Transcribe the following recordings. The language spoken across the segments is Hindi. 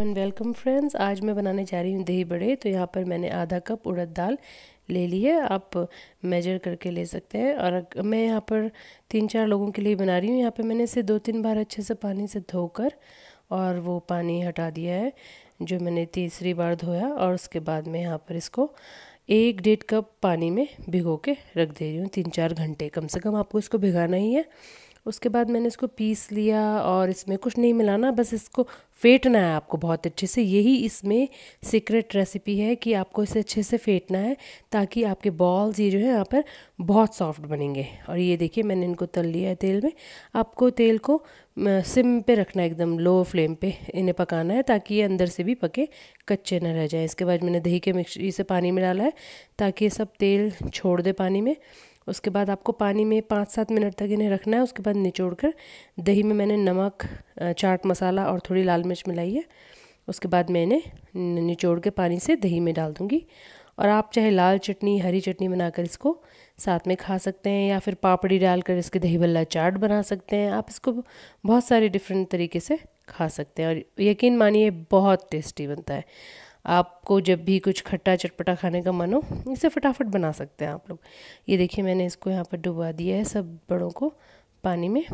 एंड वेलकम फ्रेंड्स आज मैं बनाने जा रही हूँ दही बड़े तो यहाँ पर मैंने आधा कप उड़द दाल ले ली है आप मेजर करके ले सकते हैं और मैं यहाँ पर तीन चार लोगों के लिए बना रही हूँ यहाँ पे मैंने इसे दो तीन बार अच्छे से पानी से धोकर और वो पानी हटा दिया है जो मैंने तीसरी बार धोया और उसके बाद मैं यहाँ पर इसको एक डेढ़ कप पानी में भिगो के रख दे रही हूँ तीन चार घंटे कम से कम आपको इसको भिगाना ही है उसके बाद मैंने इसको पीस लिया और इसमें कुछ नहीं मिलाना बस इसको फेंटना है आपको बहुत अच्छे से यही इसमें सीक्रेट रेसिपी है कि आपको इसे अच्छे से फेंटना है ताकि आपके बॉल्स ये जो है यहाँ पर बहुत सॉफ्ट बनेंगे और ये देखिए मैंने इनको तल लिया है तेल में आपको तेल को सिम पे रखना है एकदम लो फ्लेम पे इन्हें पकाना है ताकि ये अंदर से भी पके कच्चे ना रह जाए इसके बाद मैंने दही के मिक्स इसे पानी में डाला है ताकि ये सब तेल छोड़ दे पानी में उसके बाद आपको पानी में पाँच सात मिनट तक इन्हें रखना है उसके बाद निचोड़ कर दही में मैंने नमक चाट मसाला और थोड़ी लाल मिर्च मिलाई है उसके बाद मैं इन्हें निचोड़ के पानी से दही में डाल दूँगी और आप चाहे लाल चटनी हरी चटनी बनाकर इसको साथ में खा सकते हैं या फिर पापड़ी डालकर इसके दही भल्ला चाट बना सकते हैं आप इसको बहुत सारे डिफरेंट तरीके से खा सकते हैं और यकीन मानिए बहुत टेस्टी बनता है आपको जब भी कुछ खट्टा चटपटा खाने का मन हो इसे फटाफट बना सकते हैं आप लोग ये देखिए मैंने इसको यहाँ पर डुबा दिया है सब बड़ों को पानी में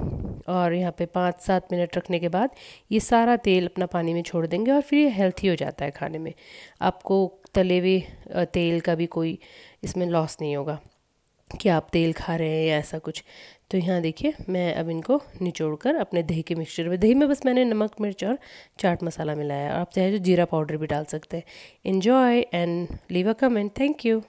और यहाँ पे पाँच सात मिनट रखने के बाद ये सारा तेल अपना पानी में छोड़ देंगे और फिर ये हेल्थी हो जाता है खाने में आपको तले हुए तेल का भी कोई इसमें लॉस नहीं होगा कि आप तेल खा रहे हैं या ऐसा कुछ तो यहाँ देखिए मैं अब इनको निचोड़ कर अपने दही के मिक्सचर में दही में बस मैंने नमक मिर्च और चाट मसाला मिलाया और आप चाहे जो तो जीरा पाउडर भी डाल सकते हैं enjoy and leave a comment thank you